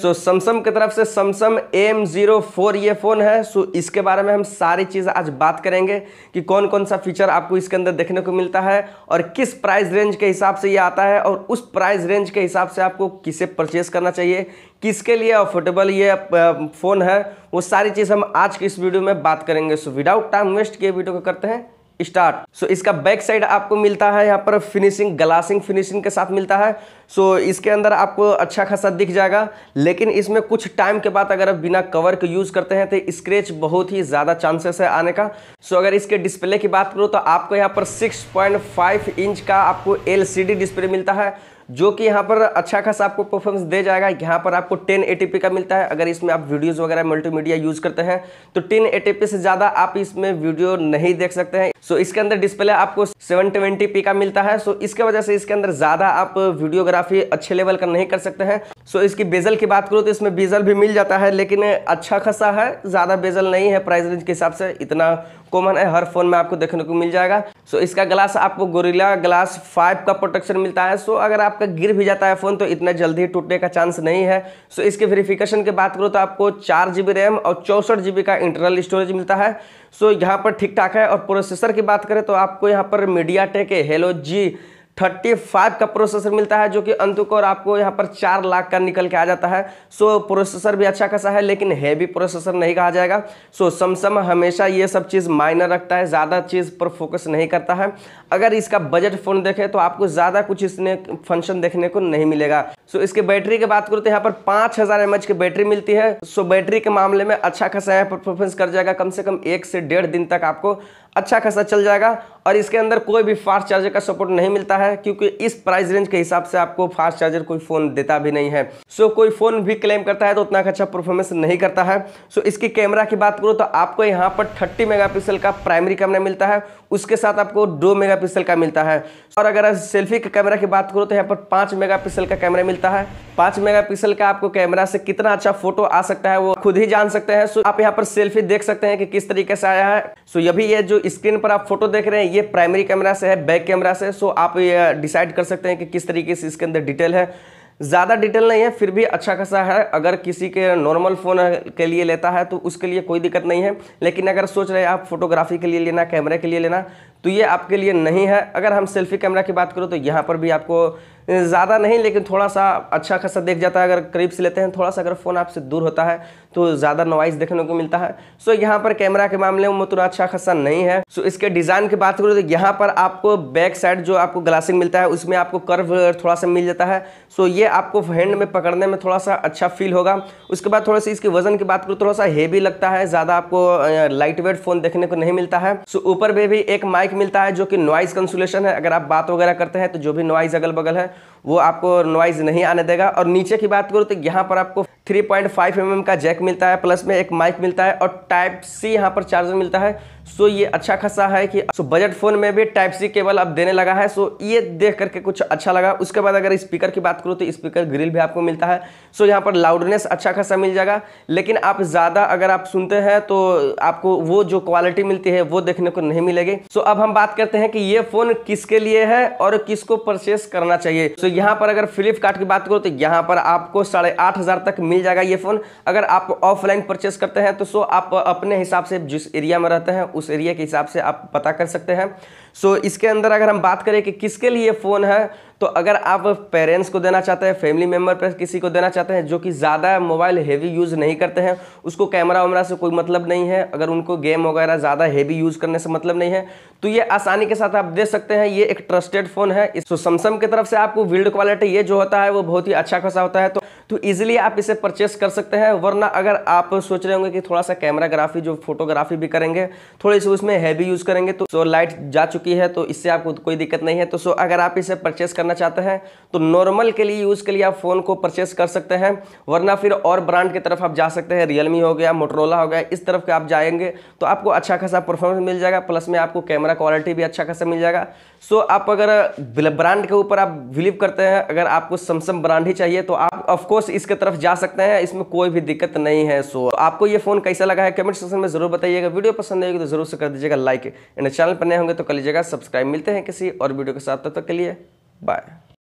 सो समसम की तरफ से समसम एम जीरो फोर ये फ़ोन है सो so, इसके बारे में हम सारी चीज़ आज बात करेंगे कि कौन कौन सा फीचर आपको इसके अंदर देखने को मिलता है और किस प्राइस रेंज के हिसाब से ये आता है और उस प्राइस रेंज के हिसाब से आपको किसे परचेस करना चाहिए किसके लिए अफोर्डेबल ये फ़ोन है वो सारी चीज़ हम आज की इस वीडियो में बात करेंगे सो विदाउट टाइम वेस्ट किए वीडियो को करते हैं स्टार्ट सो इसका बैक साइड आपको मिलता है यहाँ पर फिनिशिंग ग्लासिंग फिनिशिंग के साथ मिलता है सो so, इसके अंदर आपको अच्छा खासा दिख जाएगा लेकिन इसमें कुछ टाइम के बाद अगर आप बिना कवर के यूज़ करते हैं तो स्क्रेच बहुत ही ज़्यादा चांसेस है आने का सो so, अगर इसके डिस्प्ले की बात करूँ तो आपको यहाँ पर 6.5 इंच का आपको एल डिस्प्ले मिलता है जो कि यहाँ पर अच्छा खासा आपको परफॉर्मेंस दे जाएगा यहाँ पर आपको 10 एटीपी का मिलता है अगर इसमें आप वीडियोस वगैरह मल्टीमीडिया यूज करते हैं तो 10 एटीपी से ज़्यादा आप इसमें वीडियो नहीं देख सकते हैं सो इसके अंदर डिस्प्ले आपको 720p का मिलता है सो इसके वजह से इसके अंदर ज़्यादा आप वीडियोग्राफी अच्छे लेवल का नहीं कर सकते हैं सो so, इसकी बेजल की बात करूँ तो इसमें बेजल भी मिल जाता है लेकिन अच्छा खासा है ज़्यादा बेजल नहीं है प्राइस रेंज के हिसाब से इतना कॉमन है हर फ़ोन में आपको देखने को मिल जाएगा सो so, इसका ग्लास आपको गोरिल्ला ग्लास फाइव का प्रोटेक्शन मिलता है सो so, अगर आपका गिर भी जाता है फ़ोन तो इतना जल्दी टूटने का चांस नहीं है सो so, इसके वेरीफिकेशन की बात करूँ तो आपको चार जी रैम और चौंसठ का इंटरनल स्टोरेज मिलता है सो so, यहाँ पर ठीक ठाक है और प्रोसेसर की बात करें तो आपको यहाँ पर MediaTek Helio G thirty five का प्रोसेसर मिलता है जो कि अंतु को और आपको यहाँ पर चार लाख का निकल के आ जाता है सो प्रोसेसर भी अच्छा खासा है लेकिन हैवी प्रोसेसर नहीं कहा जाएगा सो समसम हमेशा ये सब चीज़ मायने रखता है ज़्यादा चीज़ पर फोकस नहीं करता है अगर इसका बजट फ़ोन देखें तो आपको ज़्यादा कुछ इसने फंक्शन देखने को नहीं मिलेगा सो इसके बैटरी की बात करूँ तो यहाँ पर पाँच हज़ार की बैटरी मिलती है सो बैटरी के मामले में अच्छा खासा यहाँ परफॉर्मेंस कर जाएगा कम से कम एक से डेढ़ दिन तक आपको अच्छा खासा चल जाएगा और इसके अंदर कोई भी फास्ट चार्जर का सपोर्ट नहीं मिलता है क्योंकि इस प्राइस रेंज के हिसाब से आपको फास्ट चार्जर कोई फ़ोन देता भी नहीं है सो कोई फ़ोन भी क्लेम करता है तो उतना अच्छा परफॉर्मेंस नहीं करता है सो इसकी कैमरा की बात करो तो आपको यहाँ पर थर्टी मेगापिक्सल का प्राइमरी कैमरा मिलता है उसके साथ आपको दो मेगा का मिलता है और अगर सेल्फी के कैमरा की बात करो तो यहाँ पर पाँच मेगा का कैमरा मिलता है पाँच मेगा का आपको कैमरा से कितना अच्छा फोटो आ सकता है वो खुद ही जान सकते हैं सो आप यहाँ पर सेल्फी देख सकते हैं कि किस तरीके से आया है सो यभी ये जो स्क्रीन पर आप फोटो देख रहे हैं ये प्राइमरी कैमरा से है बैक कैमरा से सो आप ये डिसाइड कर सकते हैं कि किस तरीके से इसके अंदर डिटेल है ज़्यादा डिटेल नहीं है फिर भी अच्छा खासा है अगर किसी के नॉर्मल फ़ोन के लिए लेता है तो उसके लिए कोई दिक्कत नहीं है लेकिन अगर सोच रहे हैं आप फोटोग्राफी के लिए लेना कैमरे के लिए लेना तो ये आपके लिए नहीं है अगर हम सेल्फी कैमरा की बात करो तो यहाँ पर भी आपको ज़्यादा नहीं लेकिन थोड़ा सा अच्छा खासा देख जाता है अगर करीब से लेते हैं थोड़ा सा अगर फ़ोन आपसे दूर होता है तो ज़्यादा नॉइज़ देखने को मिलता है सो यहाँ पर कैमरा के मामले में उतना अच्छा खासा नहीं है सो इसके डिज़ाइन की बात करूँ तो यहाँ पर आपको बैक साइड जो आपको ग्लासिंग मिलता है उसमें आपको कर्व थोड़ा सा मिल जाता है सो ये आपको हैंड में पकड़ने में थोड़ा सा अच्छा फील होगा उसके बाद थोड़ा सा इसके वजन की बात करूँ थोड़ा सा हेवी लगता है ज़्यादा आपको लाइट वेट फ़ोन देखने को नहीं मिलता है सो ऊपर में भी एक माइक माइक मिलता है जो कि नॉइज़ कंसुलेशन है अगर आप बात वगैरह करते हैं तो जो भी नॉइज़ अगल बगल है वो आपको नॉइज़ नहीं आने देगा और नीचे की बात करूँ तो यहाँ पर आपको थ्री पॉइंट फाइव एम का जैक मिलता है प्लस में एक माइक मिलता है और टाइप सी यहाँ पर चार्जर मिलता है सो ये अच्छा खासा है कि सो बजट फ़ोन में भी टाइप सी केबल अब देने लगा है सो ये देख करके कुछ अच्छा लगा उसके बाद अगर स्पीकर की बात करूँ तो स्पीकर ग्रिल भी आपको मिलता है सो यहाँ पर लाउडनेस अच्छा खासा मिल जाएगा लेकिन आप ज़्यादा अगर आप सुनते हैं तो आपको वो जो क्वालिटी मिलती है वो देखने को नहीं मिलेगी सो अब हम बात करते हैं कि ये फ़ोन किसके लिए है और किसको परचेस करना चाहिए सो यहाँ पर अगर फ्लिपकार्ट की बात करो तो यहाँ पर आपको साढ़े तक मिल जाएगा ये फ़ोन अगर आप ऑफलाइन परचेस करते हैं तो सो आप अपने हिसाब से जिस एरिया में रहते हैं उस एरिया के हिसाब से आप पता कर सकते हैं सो इसके अंदर अगर हम बात करें कि किसके लिए फ़ोन है तो अगर आप पेरेंट्स को देना चाहते हैं फैमिली मेम्बर पर किसी को देना चाहते हैं जो कि ज़्यादा मोबाइल हेवी यूज़ नहीं करते हैं उसको कैमरा वैमरा से कोई मतलब नहीं है अगर उनको गेम वगैरह ज़्यादा हैवी यूज़ करने से मतलब नहीं है तो ये आसानी के साथ आप दे सकते हैं ये एक ट्रस्टेड फ़ोन है सो तो सैमसंग की तरफ से आपको बिल्ड क्वालिटी ये जो होता है वो बहुत ही अच्छा खासा होता है तो तो ईजिली आप इसे परचेस कर सकते हैं वरना अगर आप सोच रहे होंगे कि थोड़ा सा कैमराग्राफी जो फोटोग्राफी भी करेंगे थोड़ी सी उसमें हैवी यूज़ करेंगे तो सो लाइट जा चुकी है तो इससे आपको कोई दिक्कत नहीं है तो सो अगर आप इसे परचेस करना करना चाहते हैं तो नॉर्मल के लिए यूज़ के लिए आप फ़ोन को परचेस कर सकते हैं वरना फिर और ब्रांड की तरफ आप जा सकते हैं रियलमी हो गया मोटरोला हो गया इस तरफ के आप जाएंगे तो आपको अच्छा खासा परफॉर्मेंस मिल जाएगा प्लस में आपको कैमरा क्वालिटी भी अच्छा खासा मिल जाएगा सो आप अगर ब्रांड के ऊपर आप बिलीव करते हैं अगर आपको सैमसंग ब्रांड ही चाहिए तो आप ऑफकोर्स इसके तरफ जा सकते हैं इसमें कोई भी दिक्कत नहीं है सो आपको ये फ़ोन कैसा लगा है कमेंट सेक्शन में ज़रूर बताइएगा वीडियो पसंद आएगी तो ज़रूर से कर दीजिएगा लाइक एंड चैनल पर नए होंगे तो कर लीजिएगा सब्सक्राइब मिलते हैं किसी और वीडियो के साथ तब तक के लिए Bye.